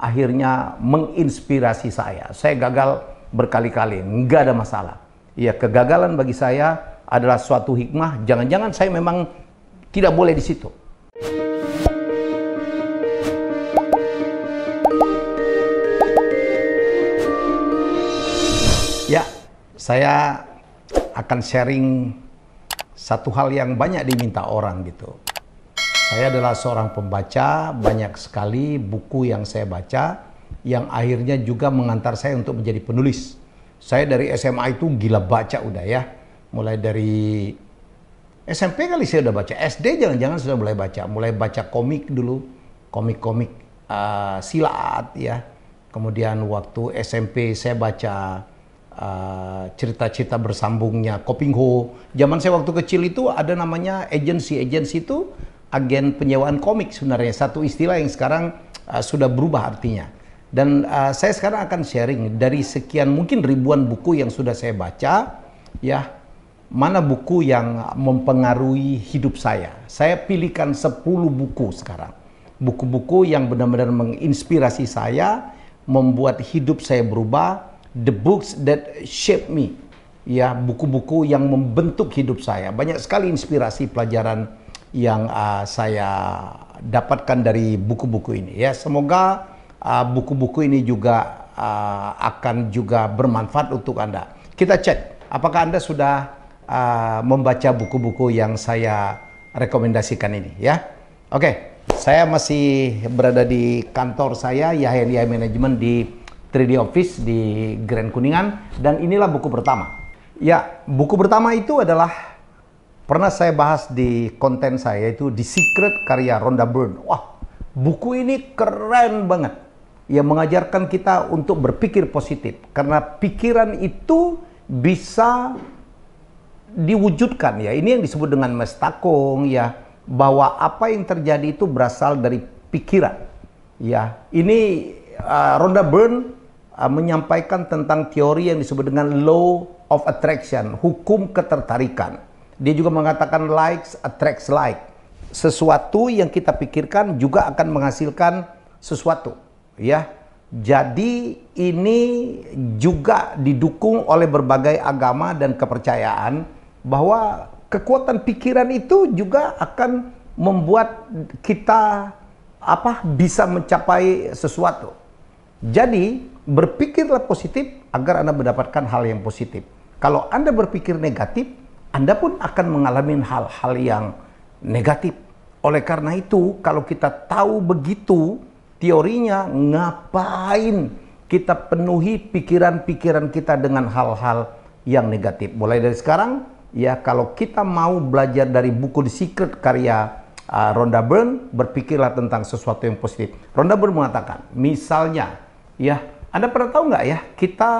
akhirnya menginspirasi saya. Saya gagal berkali-kali, nggak ada masalah. Ya, kegagalan bagi saya adalah suatu hikmah. Jangan-jangan saya memang tidak boleh di situ. Ya, saya akan sharing satu hal yang banyak diminta orang gitu. Saya adalah seorang pembaca, banyak sekali buku yang saya baca yang akhirnya juga mengantar saya untuk menjadi penulis. Saya dari SMA itu gila baca udah ya. Mulai dari SMP kali saya udah baca, SD jangan-jangan sudah mulai baca. Mulai baca komik dulu, komik-komik uh, silat ya. Kemudian waktu SMP saya baca eh, cerita-cerita uh, bersambungnya Kopingho. Zaman saya waktu kecil itu ada namanya agency-agency itu agen penyewaan komik sebenarnya satu istilah yang sekarang uh, sudah berubah artinya. Dan uh, saya sekarang akan sharing dari sekian mungkin ribuan buku yang sudah saya baca, ya mana buku yang mempengaruhi hidup saya. Saya pilihkan 10 buku sekarang. Buku-buku yang benar-benar menginspirasi saya, membuat hidup saya berubah, the books that shape me. Ya, buku-buku yang membentuk hidup saya. Banyak sekali inspirasi pelajaran yang uh, saya dapatkan dari buku-buku ini ya semoga ah, buku-buku uh, ini juga uh, akan juga bermanfaat untuk anda kita cek apakah anda sudah uh, membaca buku-buku yang saya rekomendasikan ini ya oke okay. saya masih berada di kantor saya Yahya Yahya Management di 3D Office di Grand Kuningan dan inilah buku pertama ya buku pertama itu adalah Pernah saya bahas di konten saya itu di Secret karya Ronda Byrne. Wah, buku ini keren banget. Yang mengajarkan kita untuk berpikir positif. Karena pikiran itu bisa diwujudkan ya. Ini yang disebut dengan mestakung ya. Bahwa apa yang terjadi itu berasal dari pikiran. Ya, ini uh, Rhonda Byrne uh, menyampaikan tentang teori yang disebut dengan law of attraction, hukum ketertarikan dia juga mengatakan likes attracts like. Sesuatu yang kita pikirkan juga akan menghasilkan sesuatu, ya. Jadi ini juga didukung oleh berbagai agama dan kepercayaan bahwa kekuatan pikiran itu juga akan membuat kita apa bisa mencapai sesuatu. Jadi berpikirlah positif agar Anda mendapatkan hal yang positif. Kalau Anda berpikir negatif, anda pun akan mengalami hal-hal yang negatif. Oleh karena itu, kalau kita tahu begitu teorinya, ngapain kita penuhi pikiran-pikiran kita dengan hal-hal yang negatif? Mulai dari sekarang, ya kalau kita mau belajar dari buku The Secret karya uh, Rhonda Byrne, berpikirlah tentang sesuatu yang positif. Rhonda Byrne mengatakan, misalnya, ya Anda pernah tahu nggak ya, kita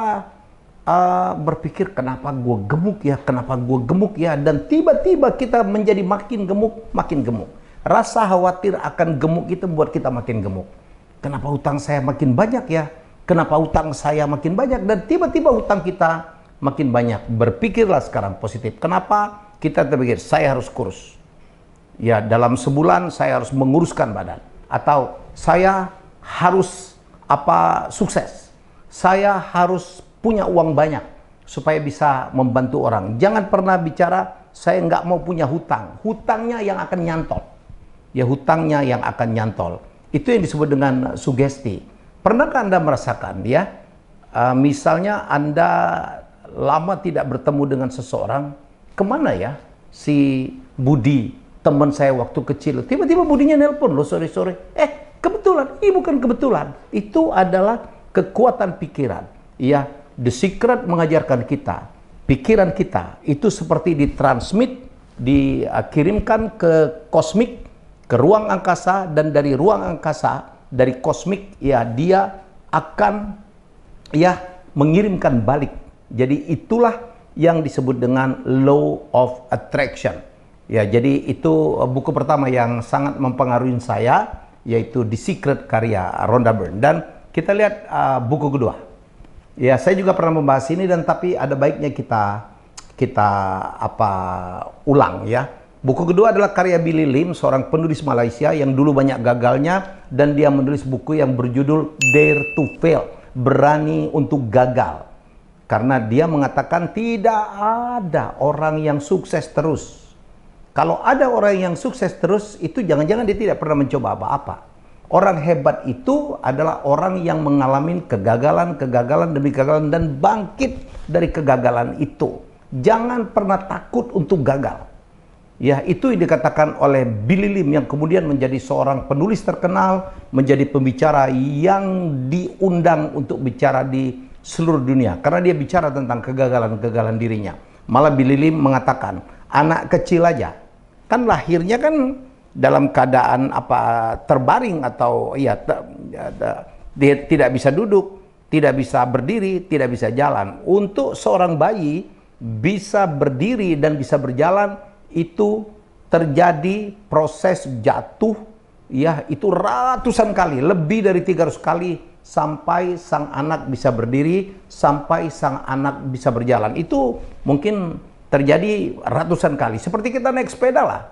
uh, berpikir kenapa gue gemuk ya, kenapa gue gemuk ya, dan tiba-tiba kita menjadi makin gemuk, makin gemuk. Rasa khawatir akan gemuk itu buat kita makin gemuk. Kenapa utang saya makin banyak ya? Kenapa utang saya makin banyak? Dan tiba-tiba utang kita makin banyak. Berpikirlah sekarang positif. Kenapa kita terpikir saya harus kurus? Ya dalam sebulan saya harus menguruskan badan atau saya harus apa sukses? Saya harus punya uang banyak supaya bisa membantu orang. Jangan pernah bicara saya nggak mau punya hutang. Hutangnya yang akan nyantol. Ya hutangnya yang akan nyantol. Itu yang disebut dengan sugesti. Pernahkah Anda merasakan ya, e, misalnya Anda lama tidak bertemu dengan seseorang, kemana ya si Budi, teman saya waktu kecil, tiba-tiba Budinya nelpon loh sore-sore. Eh, kebetulan, ini bukan kebetulan. Itu adalah kekuatan pikiran. Ya, The Secret mengajarkan kita, pikiran kita itu seperti ditransmit, dikirimkan ke kosmik, ke ruang angkasa dan dari ruang angkasa, dari kosmik ya dia akan ya mengirimkan balik. Jadi itulah yang disebut dengan law of attraction. Ya, jadi itu uh, buku pertama yang sangat mempengaruhi saya yaitu The Secret karya Rhonda Byrne dan kita lihat uh, buku kedua. Ya, saya juga pernah membahas ini dan tapi ada baiknya kita kita apa ulang ya. Buku kedua adalah karya Billy Lim, seorang penulis Malaysia yang dulu banyak gagalnya dan dia menulis buku yang berjudul Dare to Fail, berani untuk gagal. Karena dia mengatakan tidak ada orang yang sukses terus. Kalau ada orang yang sukses terus, itu jangan-jangan dia tidak pernah mencoba apa-apa Orang hebat itu adalah orang yang mengalami kegagalan, kegagalan demi kegagalan dan bangkit dari kegagalan itu. Jangan pernah takut untuk gagal. Ya, itu yang dikatakan oleh Billy Lim yang kemudian menjadi seorang penulis terkenal, menjadi pembicara yang diundang untuk bicara di seluruh dunia karena dia bicara tentang kegagalan-kegagalan dirinya. Malah Billy Lim mengatakan, anak kecil aja kan lahirnya kan dalam keadaan apa terbaring atau iya, ya ter, dia tidak bisa duduk, tidak bisa berdiri, tidak bisa jalan. Untuk seorang bayi bisa berdiri dan bisa berjalan itu terjadi proses jatuh ya itu ratusan kali, lebih dari 300 kali sampai sang anak bisa berdiri, sampai sang anak bisa berjalan. Itu mungkin terjadi ratusan kali. Seperti kita naik sepeda lah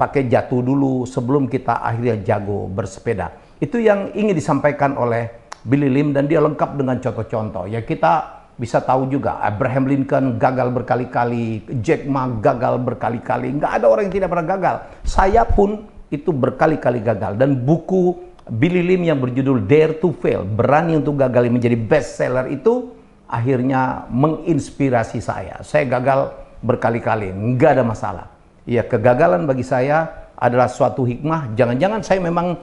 pakai jatuh dulu sebelum kita akhirnya jago bersepeda. Itu yang ingin disampaikan oleh Billy Lim dan dia lengkap dengan contoh-contoh. Ya kita bisa tahu juga Abraham Lincoln gagal berkali-kali, Jack Ma gagal berkali-kali, nggak ada orang yang tidak pernah gagal. Saya pun itu berkali-kali gagal dan buku Billy Lim yang berjudul Dare to Fail, berani untuk gagal menjadi bestseller itu akhirnya menginspirasi saya. Saya gagal berkali-kali, nggak ada masalah. Ya, kegagalan bagi saya adalah suatu hikmah. Jangan-jangan saya memang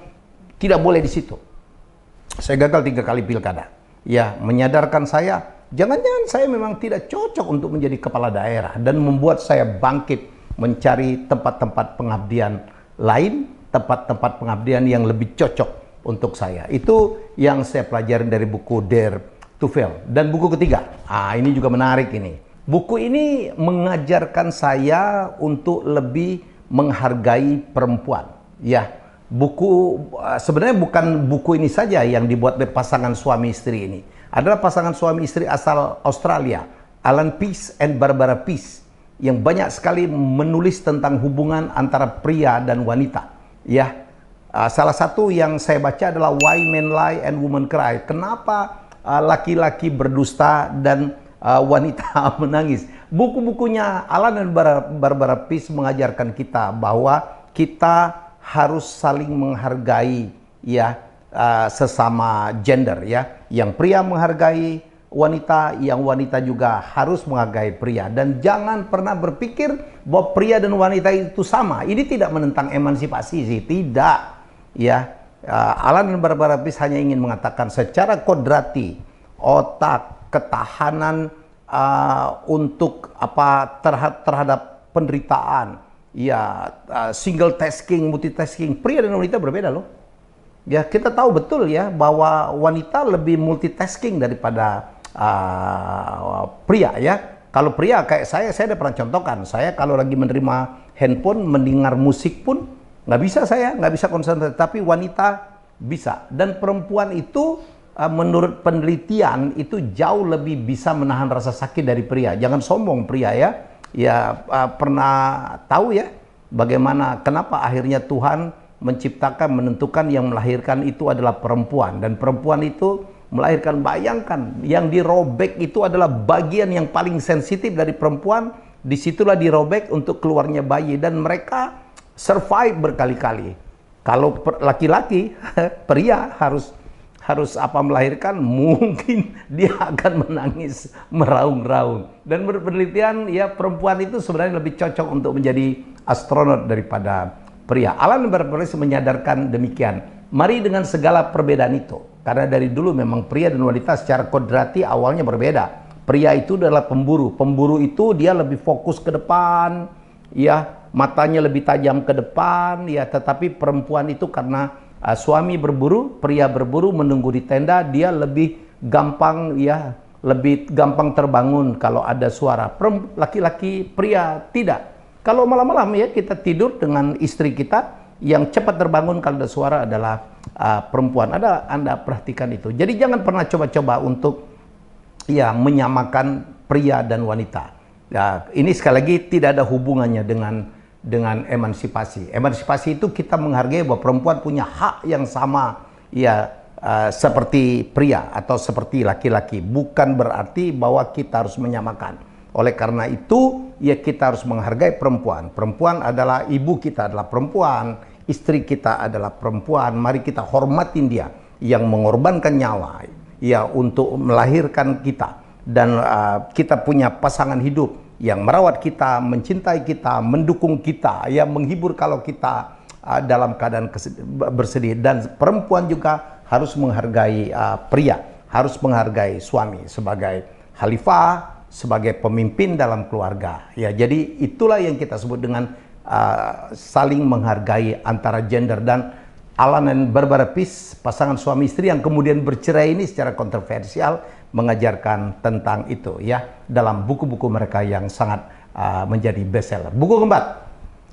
tidak boleh di situ. Saya gagal tiga kali pilkada. Ya, menyadarkan saya, jangan-jangan saya memang tidak cocok untuk menjadi kepala daerah dan membuat saya bangkit mencari tempat-tempat pengabdian lain, tempat-tempat pengabdian yang lebih cocok untuk saya. Itu yang saya pelajari dari buku Dare to Fail. Dan buku ketiga, ah ini juga menarik ini Buku ini mengajarkan saya untuk lebih menghargai perempuan. Ya, buku eh, sebenarnya bukan buku ini saja yang dibuat oleh pasangan suami istri ini. Adalah pasangan suami istri asal Australia, Alan Peace and Barbara Peace, yang banyak sekali menulis tentang hubungan antara pria dan wanita. Ya, eh, salah satu yang saya baca adalah Why Men Lie and Women Cry. Kenapa eh, laki-laki berdusta dan uh, wanita menangis. Buku-bukunya Alan dan Barbara Peace mengajarkan kita bahwa kita harus saling menghargai ya uh, sesama gender ya. Yang pria menghargai wanita, yang wanita juga harus menghargai pria dan jangan pernah berpikir bahwa pria dan wanita itu sama. Ini tidak menentang emansipasi sih, tidak ya. Ah, Alan dan Barbara Peace hanya ingin mengatakan secara kodrati otak ketahanan uh, untuk apa terhadap, terhadap penderitaan. Ya, uh, single tasking, multitasking. Pria dan wanita berbeda loh. Ya, kita tahu betul ya bahwa wanita lebih multitasking daripada uh, pria ya. Kalau pria kayak saya, saya ada pernah contohkan. Saya kalau lagi menerima handphone, mendengar musik pun nggak bisa saya, nggak bisa konsentrasi. Tapi wanita bisa. Dan perempuan itu Eh, menurut penelitian itu jauh lebih bisa menahan rasa sakit dari pria. Jangan sombong pria ya. Ya uh, pernah tahu ya bagaimana kenapa akhirnya Tuhan menciptakan menentukan yang melahirkan itu adalah perempuan dan perempuan itu melahirkan bayangkan yang dirobek itu adalah bagian yang paling sensitif dari perempuan disitulah dirobek untuk keluarnya bayi dan mereka survive berkali-kali kalau laki-laki pria harus harus apa melahirkan mungkin dia akan menangis meraung-raung dan berpenelitian ya perempuan itu sebenarnya lebih cocok untuk menjadi astronot daripada pria. Alan Barberis menyadarkan demikian. Mari dengan segala perbedaan itu karena dari dulu memang pria dan wanita secara kodrati awalnya berbeda. Pria itu adalah pemburu. Pemburu itu dia lebih fokus ke depan ya, matanya lebih tajam ke depan ya, tetapi perempuan itu karena uh, suami berburu, pria berburu menunggu di tenda, dia lebih gampang ya, lebih gampang terbangun kalau ada suara. Laki-laki pria tidak. Kalau malam-malam ya kita tidur dengan istri kita yang cepat terbangun kalau ada suara adalah uh, perempuan. Ada Anda perhatikan itu. Jadi jangan pernah coba-coba untuk ya menyamakan pria dan wanita. Ya, ini sekali lagi tidak ada hubungannya dengan dengan emansipasi. Emansipasi itu kita menghargai bahwa perempuan punya hak yang sama ya uh, seperti pria atau seperti laki-laki, bukan berarti bahwa kita harus menyamakan. Oleh karena itu, ya kita harus menghargai perempuan. Perempuan adalah ibu kita adalah perempuan, istri kita adalah perempuan. Mari kita hormatin dia yang mengorbankan nyawa ya untuk melahirkan kita dan uh, kita punya pasangan hidup yang merawat kita, mencintai kita, mendukung kita, yang menghibur kalau kita uh, dalam keadaan bersedih dan perempuan juga harus menghargai uh, pria, harus menghargai suami sebagai khalifah, sebagai pemimpin dalam keluarga. Ya, jadi itulah yang kita sebut dengan uh, saling menghargai antara gender dan Alan dan Barbara Peace, pasangan suami istri yang kemudian bercerai ini secara kontroversial mengajarkan tentang itu ya dalam buku-buku mereka yang sangat uh, menjadi bestseller. Buku keempat,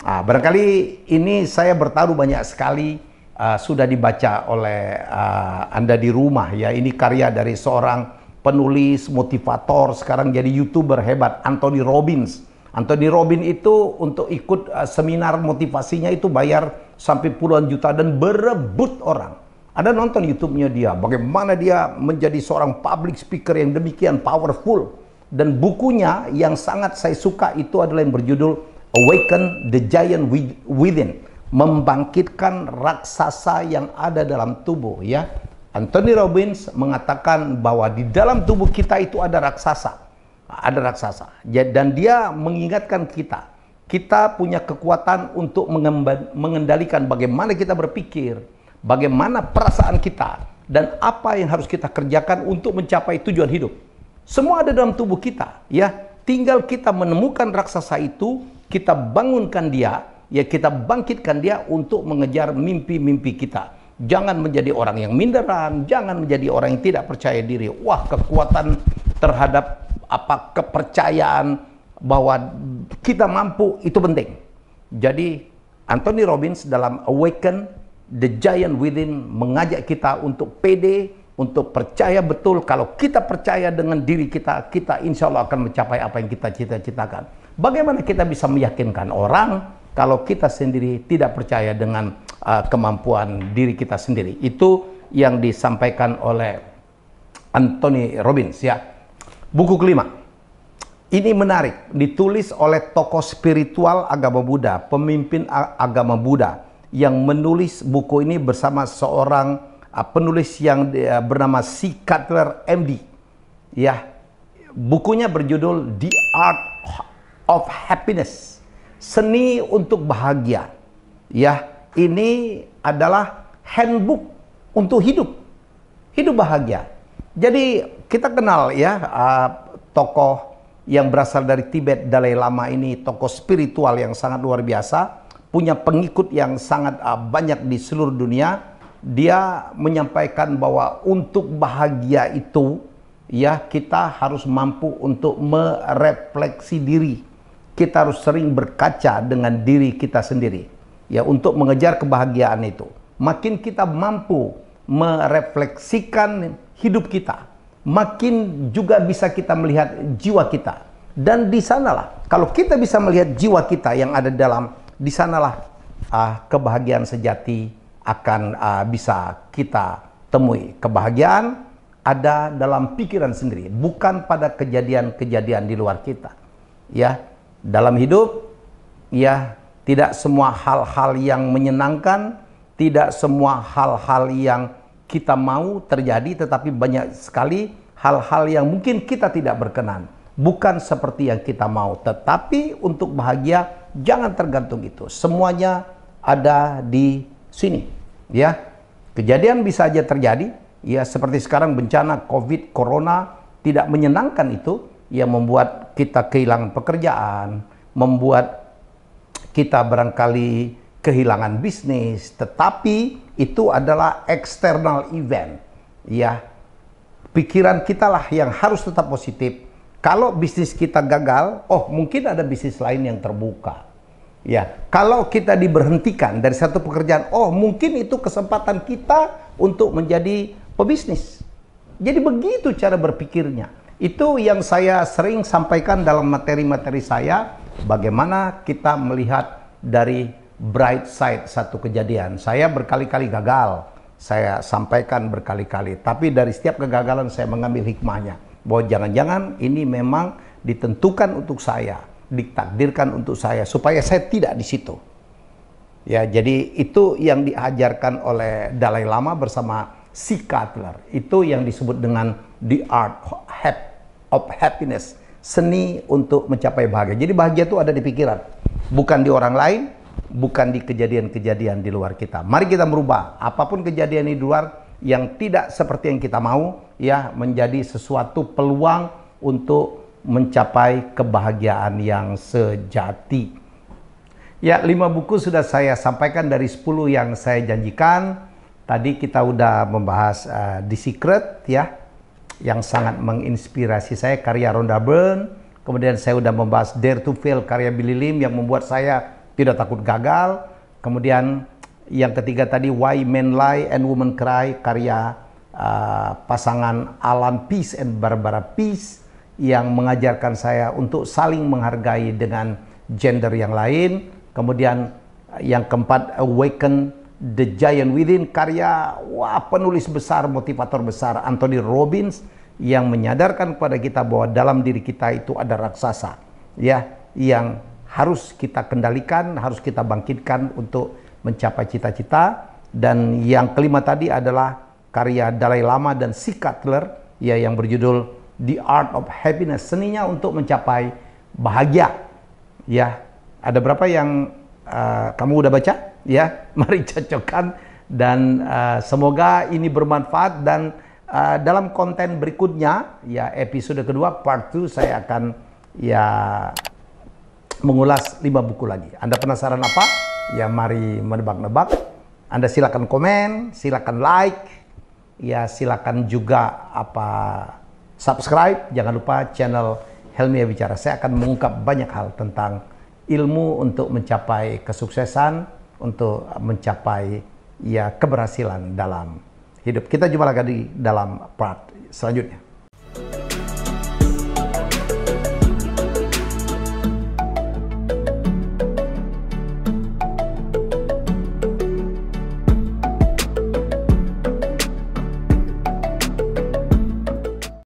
uh, barangkali ini saya bertaruh banyak sekali uh, sudah dibaca oleh uh, anda di rumah ya. Ini karya dari seorang penulis, motivator, sekarang jadi youtuber hebat Anthony Robbins. Anthony Robbins itu untuk ikut seminar motivasinya itu bayar sampai puluhan juta dan berebut orang. Ada nonton YouTube-nya dia, bagaimana dia menjadi seorang public speaker yang demikian powerful. Dan bukunya yang sangat saya suka itu adalah yang berjudul Awaken the Giant Within. Membangkitkan raksasa yang ada dalam tubuh ya. Anthony Robbins mengatakan bahwa di dalam tubuh kita itu ada raksasa. Ada raksasa. Dan dia mengingatkan kita. Kita punya kekuatan untuk mengendalikan bagaimana kita berpikir, bagaimana perasaan kita dan apa yang harus kita kerjakan untuk mencapai tujuan hidup. Semua ada dalam tubuh kita, ya. Tinggal kita menemukan raksasa itu, kita bangunkan dia, ya kita bangkitkan dia untuk mengejar mimpi-mimpi kita. Jangan menjadi orang yang minderan, jangan menjadi orang yang tidak percaya diri. Wah, kekuatan terhadap apa kepercayaan bahwa kita mampu itu penting. Jadi Anthony Robbins dalam Awaken The Giant Within mengajak kita untuk pede, untuk percaya betul. Kalau kita percaya dengan diri kita, kita insya Allah akan mencapai apa yang kita cita-citakan. Bagaimana kita bisa meyakinkan orang kalau kita sendiri tidak percaya dengan uh, kemampuan diri kita sendiri? Itu yang disampaikan oleh Anthony Robbins ya. Buku kelima. Ini menarik, ditulis oleh tokoh spiritual agama Buddha, pemimpin agama Buddha, yang menulis buku ini bersama seorang uh, penulis yang uh, bernama C. Cutler MD. Ya, bukunya berjudul The Art of Happiness, seni untuk bahagia. Ya, ini adalah handbook untuk hidup, hidup bahagia. Jadi kita kenal ya uh, tokoh yang berasal dari Tibet Dalai Lama ini tokoh spiritual yang sangat luar biasa punya pengikut yang sangat ah, banyak di seluruh dunia, dia menyampaikan bahwa untuk bahagia itu ya kita harus mampu untuk merefleksi diri. Kita harus sering berkaca dengan diri kita sendiri ya untuk mengejar kebahagiaan itu. Makin kita mampu merefleksikan hidup kita, makin juga bisa kita melihat jiwa kita. Dan di sanalah kalau kita bisa melihat jiwa kita yang ada dalam di sanalah uh, kebahagiaan sejati akan uh, bisa kita temui. Kebahagiaan ada dalam pikiran sendiri, bukan pada kejadian-kejadian di luar kita. Ya, dalam hidup ya tidak semua hal-hal yang menyenangkan, tidak semua hal-hal yang kita mau terjadi tetapi banyak sekali hal-hal yang mungkin kita tidak berkenan. Bukan seperti yang kita mau, tetapi untuk bahagia Jangan tergantung itu. Semuanya ada di sini, ya. Kejadian bisa aja terjadi, ya seperti sekarang bencana Covid, Corona tidak menyenangkan itu, yang membuat kita kehilangan pekerjaan, membuat kita barangkali kehilangan bisnis, tetapi itu adalah external event, ya. Pikiran kita lah yang harus tetap positif, kalau bisnis kita gagal, oh mungkin ada bisnis lain yang terbuka. Ya, kalau kita diberhentikan dari satu pekerjaan, oh mungkin itu kesempatan kita untuk menjadi pebisnis. Jadi begitu cara berpikirnya. Itu yang saya sering sampaikan dalam materi-materi saya, bagaimana kita melihat dari bright side satu kejadian. Saya berkali-kali gagal, saya sampaikan berkali-kali, tapi dari setiap kegagalan saya mengambil hikmahnya bahwa jangan-jangan ini memang ditentukan untuk saya, ditakdirkan untuk saya supaya saya tidak di situ. Ya, jadi itu yang diajarkan oleh Dalai Lama bersama Si Cutler. Itu yang disebut dengan the art of happiness, seni untuk mencapai bahagia. Jadi bahagia itu ada di pikiran, bukan di orang lain, bukan di kejadian-kejadian di luar kita. Mari kita merubah apapun kejadian di luar yang tidak seperti yang kita mau ya menjadi sesuatu peluang untuk mencapai kebahagiaan yang sejati. Ya, lima buku sudah saya sampaikan dari 10 yang saya janjikan. Tadi kita udah membahas uh, The Secret ya, yang sangat menginspirasi saya karya Ronda Byrne. Kemudian saya udah membahas Dare to Fail karya Billy Lim yang membuat saya tidak takut gagal. Kemudian yang ketiga tadi Why Men Lie and Women Cry karya uh, pasangan Alan Peace and Barbara Peace yang mengajarkan saya untuk saling menghargai dengan gender yang lain. Kemudian uh, yang keempat Awaken the Giant Within karya wah penulis besar, motivator besar Anthony Robbins yang menyadarkan kepada kita bahwa dalam diri kita itu ada raksasa ya yang harus kita kendalikan, harus kita bangkitkan untuk mencapai cita-cita dan yang kelima tadi adalah karya Dalai Lama dan Si Cutler ya yang berjudul The Art of Happiness seninya untuk mencapai bahagia ya ada berapa yang uh, kamu udah baca ya mari cocokkan dan uh, semoga ini bermanfaat dan uh, dalam konten berikutnya ya episode kedua part 2 saya akan ya mengulas lima buku lagi. Anda penasaran apa? ya mari menebak-nebak. Anda silakan komen, silakan like, ya silakan juga apa subscribe. Jangan lupa channel Helmi Bicara. Saya akan mengungkap banyak hal tentang ilmu untuk mencapai kesuksesan, untuk mencapai ya keberhasilan dalam hidup. Kita jumpa lagi di dalam part selanjutnya.